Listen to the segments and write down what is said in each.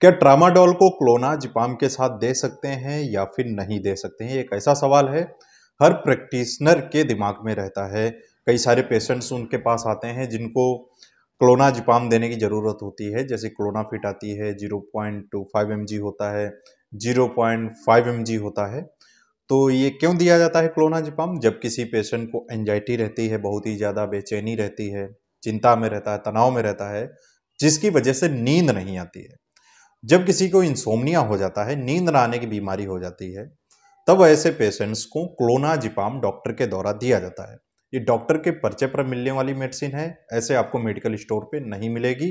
क्या ट्रामाडोल को क्लोना जिपाम के साथ दे सकते हैं या फिर नहीं दे सकते हैं एक ऐसा सवाल है हर प्रैक्टिशनर के दिमाग में रहता है कई सारे पेशेंट्स उनके पास आते हैं जिनको क्लोना जिपाम देने की ज़रूरत होती है जैसे क्लोना फिट आती है zero point two five MG जी होता है जीरो पॉइंट फाइव एम जी होता है तो ये क्यों दिया जाता है क्लोना जिपाम जब किसी पेशेंट को एंजाइटी रहती है बहुत ही ज़्यादा बेचैनी रहती है चिंता में रहता है तनाव में रहता है जिसकी वजह से नींद नहीं आती है जब किसी को इंसोमनिया हो जाता है नींद न आने की बीमारी हो जाती है तब ऐसे पेशेंट्स को क्लोनाजिपाम डॉक्टर के द्वारा दिया जाता है ये डॉक्टर के पर्चे पर मिलने वाली मेडिसिन है ऐसे आपको मेडिकल स्टोर पे नहीं मिलेगी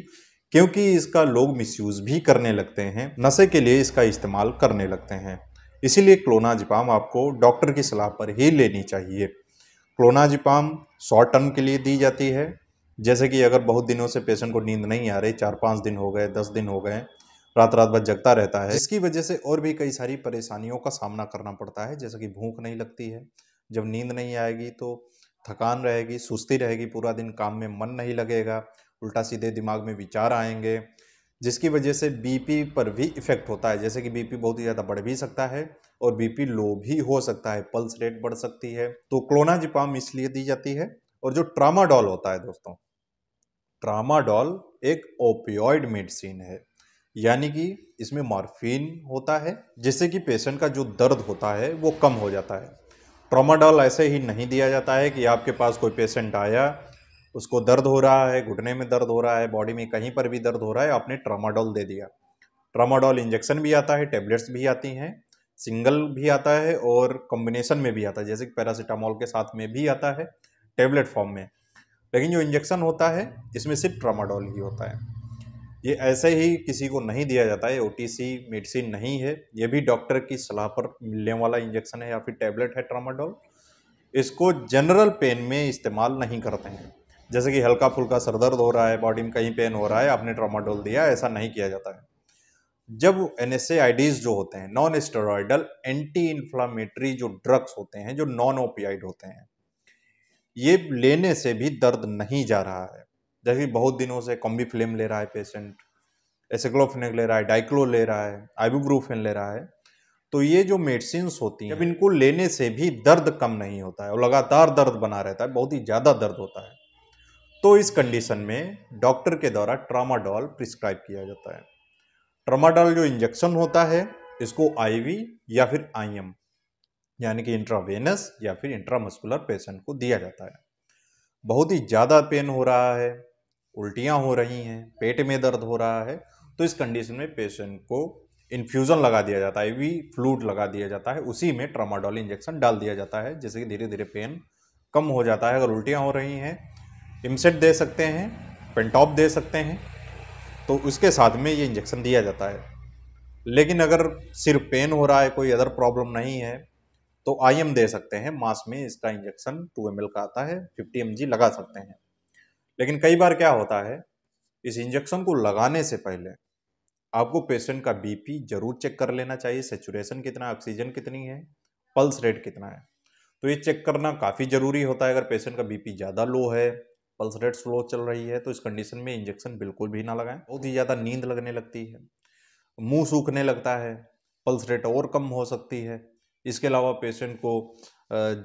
क्योंकि इसका लोग मिसयूज़ भी करने लगते हैं नशे के लिए इसका इस्तेमाल करने लगते हैं इसीलिए क्लोनाजिपाम आपको डॉक्टर की सलाह पर ही लेनी चाहिए क्लोनाजिपाम शॉर्ट टर्म के लिए दी जाती है जैसे कि अगर बहुत दिनों से पेशेंट को नींद नहीं आ रही चार पाँच दिन हो गए दस दिन हो गए रात रात भर जगता रहता है इसकी वजह से और भी कई सारी परेशानियों का सामना करना पड़ता है जैसे कि भूख नहीं लगती है जब नींद नहीं आएगी तो थकान रहेगी सुस्ती रहेगी पूरा दिन काम में मन नहीं लगेगा उल्टा सीधे दिमाग में विचार आएंगे जिसकी वजह से बीपी पर भी इफ़ेक्ट होता है जैसे कि बीपी बहुत ही ज़्यादा बढ़ भी सकता है और बीपी लो भी हो सकता है पल्स रेट बढ़ सकती है तो क्लोनाजिपाम इसलिए दी जाती है और जो ट्रामाडॉल होता है दोस्तों ट्रामाडॉल एक ओपियॉइड मेडिसिन है यानी कि इसमें मॉर्फिन होता है जिससे कि पेशेंट का जो दर्द होता है वो कम हो जाता है ट्रोमाडॉल ऐसे ही नहीं दिया जाता है कि आपके पास कोई पेशेंट आया उसको दर्द हो रहा है घुटने में दर्द हो रहा है बॉडी में कहीं पर भी दर्द हो रहा है आपने ट्रामाडोल दे दिया ट्रामाडॉल इंजेक्शन भी आता है टेबलेट्स भी आती हैं सिंगल भी आता है और कॉम्बिनेशन में भी आता है जैसे कि पैरासीटामोल के साथ में भी आता है टेबलेट फॉर्म में लेकिन जो इंजेक्शन होता है इसमें सिर्फ ट्रामाडॉल ही होता है ये ऐसे ही किसी को नहीं दिया जाता है ओ मेडिसिन नहीं है ये भी डॉक्टर की सलाह पर मिलने वाला इंजेक्शन है या फिर टैबलेट है ट्रामाडोल इसको जनरल पेन में इस्तेमाल नहीं करते हैं जैसे कि हल्का फुल्का सर दर्द हो रहा है बॉडी में कहीं पेन हो रहा है आपने ट्रामाडोल दिया ऐसा नहीं किया जाता है जब एन जो होते हैं नॉन स्टेरॉयडल एंटी इन्फ्लामेटरी जो ड्रग्स होते हैं जो नॉन ओपियाइड होते हैं ये लेने से भी दर्द नहीं जा रहा है जैसे बहुत दिनों से कॉम्बी फ्लेम ले रहा है पेशेंट एसेक्लोफेनिक ले रहा है डाइक्लो ले रहा है आइबूब्रूफेन ले रहा है तो ये जो मेडिसिन होती हैं जब इनको लेने से भी दर्द कम नहीं होता है और लगातार दर्द बना रहता है बहुत ही ज़्यादा दर्द होता है तो इस कंडीशन में डॉक्टर के द्वारा ट्रामाडॉल प्रिस्क्राइब किया जाता है ट्रामाडॉल जो इंजेक्शन होता है इसको आईवी या फिर आईएम यानी कि इंट्रावेनस या फिर इंट्रामस्कुलर पेशेंट को दिया जाता है बहुत ही ज़्यादा पेन हो रहा है उल्टियाँ हो रही हैं पेट में दर्द हो रहा है तो इस कंडीशन में पेशेंट को इन्फ्यूज़न लगा दिया जाता है वी फ्लूड लगा दिया जाता है उसी में ट्रामाडोल इंजेक्शन डाल दिया जाता है जिससे कि धीरे धीरे पेन कम हो जाता है अगर उल्टियाँ हो रही हैं इमसेट दे सकते हैं पेंटॉप दे सकते हैं तो उसके साथ में ये इंजेक्शन दिया जाता है लेकिन अगर सिर्फ पेन हो रहा है कोई अदर प्रॉब्लम नहीं है तो आई दे सकते हैं मास में इसका इंजेक्शन टू एम का आता है फिफ्टी एम लगा सकते हैं लेकिन कई बार क्या होता है इस इंजेक्शन को लगाने से पहले आपको पेशेंट का बीपी जरूर चेक कर लेना चाहिए सेचुरेशन कितना ऑक्सीजन कितनी है पल्स रेट कितना है तो ये चेक करना काफ़ी ज़रूरी होता है अगर पेशेंट का बीपी ज़्यादा लो है पल्स रेट स्लो चल रही है तो इस कंडीशन में इंजेक्शन बिल्कुल भी ना लगाएं बहुत ही ज़्यादा नींद लगने लगती है मुंह सूखने लगता है पल्स रेट और कम हो सकती है इसके अलावा पेशेंट को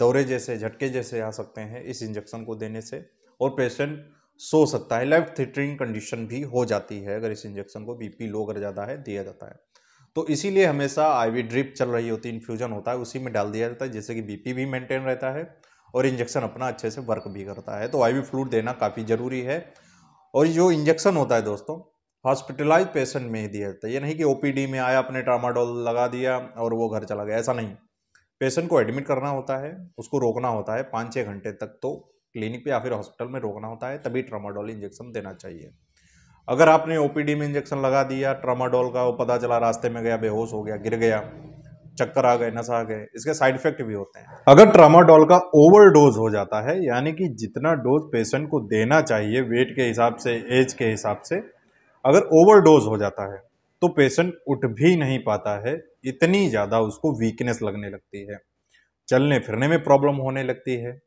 दौरे जैसे झटके जैसे आ सकते हैं इस इंजेक्शन को देने से और पेशेंट सो सकता है लेफ्ट थिटरिंग कंडीशन भी हो जाती है अगर इस इंजेक्शन को बीपी लो अगर ज़्यादा है दिया जाता है तो इसीलिए हमेशा आईवी ड्रिप चल रही होती है इन्फ्यूजन होता है उसी में डाल दिया जाता है जिससे कि बीपी भी मेंटेन रहता है और इंजेक्शन अपना अच्छे से वर्क भी करता है तो आईवी फ्लूड देना काफ़ी ज़रूरी है और जो इंजेक्शन होता है दोस्तों हॉस्पिटलाइज पेशेंट में ही दिया जाता है ये नहीं कि ओपीडी में आया अपने ट्रामाडोल लगा दिया और वो घर चला गया ऐसा नहीं पेशेंट को एडमिट करना होता है उसको रोकना होता है पाँच छः घंटे तक तो क्लिनिक पे या फिर हॉस्पिटल में रोकना होता है तभी ट्रामाडोल इंजेक्शन देना चाहिए अगर आपने ओपीडी में इंजेक्शन लगा दिया ट्रामाडोल का वो पता चला रास्ते में गया बेहोश हो गया गिर गया चक्कर आ गए नशा आ गए इसके साइड इफेक्ट भी होते हैं अगर ट्रामाडोल का ओवर डोज हो जाता है यानी कि जितना डोज पेशेंट को देना चाहिए वेट के हिसाब से एज के हिसाब से अगर ओवर डोज हो जाता है तो पेशेंट उठ भी नहीं पाता है इतनी ज़्यादा उसको वीकनेस लगने लगती है चलने फिरने में प्रॉब्लम होने लगती है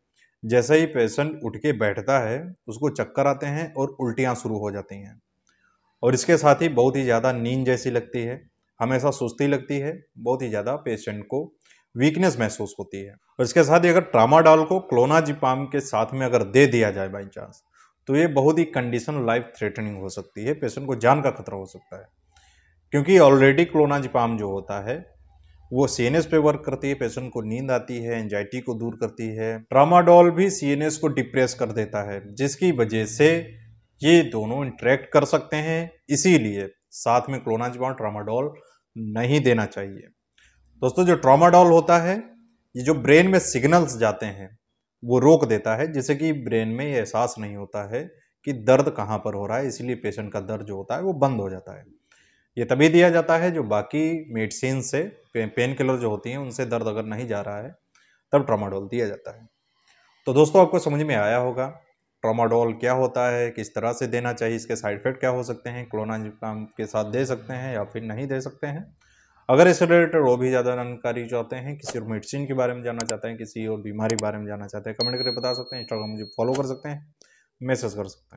जैसे ही पेशेंट उठ के बैठता है उसको चक्कर आते हैं और उल्टियाँ शुरू हो जाती हैं और इसके साथ ही बहुत ही ज़्यादा नींद जैसी लगती है हमेशा सुस्ती लगती है बहुत ही ज़्यादा पेशेंट को वीकनेस महसूस होती है और इसके साथ ही अगर ट्रामाडॉल को क्लोनाजिपाम के साथ में अगर दे दिया जाए बाई चांस तो ये बहुत ही कंडीशन लाइफ थ्रेटनिंग हो सकती है पेशेंट को जान का खतरा हो सकता है क्योंकि ऑलरेडी क्लोनाजिपाम जो होता है वो सी पे वर्क करती है पेशेंट को नींद आती है एंजाइटी को दूर करती है ट्रामाडोल भी सी को डिप्रेस कर देता है जिसकी वजह से ये दोनों इंटरेक्ट कर सकते हैं इसीलिए साथ में क्लोनाजबाम ट्रामाडोल नहीं देना चाहिए दोस्तों जो ट्रामाडोल होता है ये जो ब्रेन में सिग्नल्स जाते हैं वो रोक देता है जिससे कि ब्रेन में ये एहसास नहीं होता है कि दर्द कहाँ पर हो रहा है इसीलिए पेशेंट का दर्द जो होता है वो बंद हो जाता है ये तभी दिया जाता है जो बाकी मेडिसिन से पेन किलर जो होती हैं उनसे दर्द अगर नहीं जा रहा है तब ट्रामाडोल दिया जाता है तो दोस्तों आपको समझ में आया होगा ट्रामाडोल क्या होता है किस तरह से देना चाहिए इसके साइड इफेक्ट क्या हो सकते हैं जुकाम के साथ दे सकते हैं या फिर नहीं दे सकते हैं अगर इससे रिलेटेड वो भी ज़्यादा जानकारी चाहते हैं किसी और मेडिसिन के बारे में जानना चाहते हैं किसी और बीमारी के बारे में जानना चाहते हैं कमेंट करके बता सकते हैं इंस्टाग्राम मुझे फॉलो कर सकते हैं मैसेज कर सकते हैं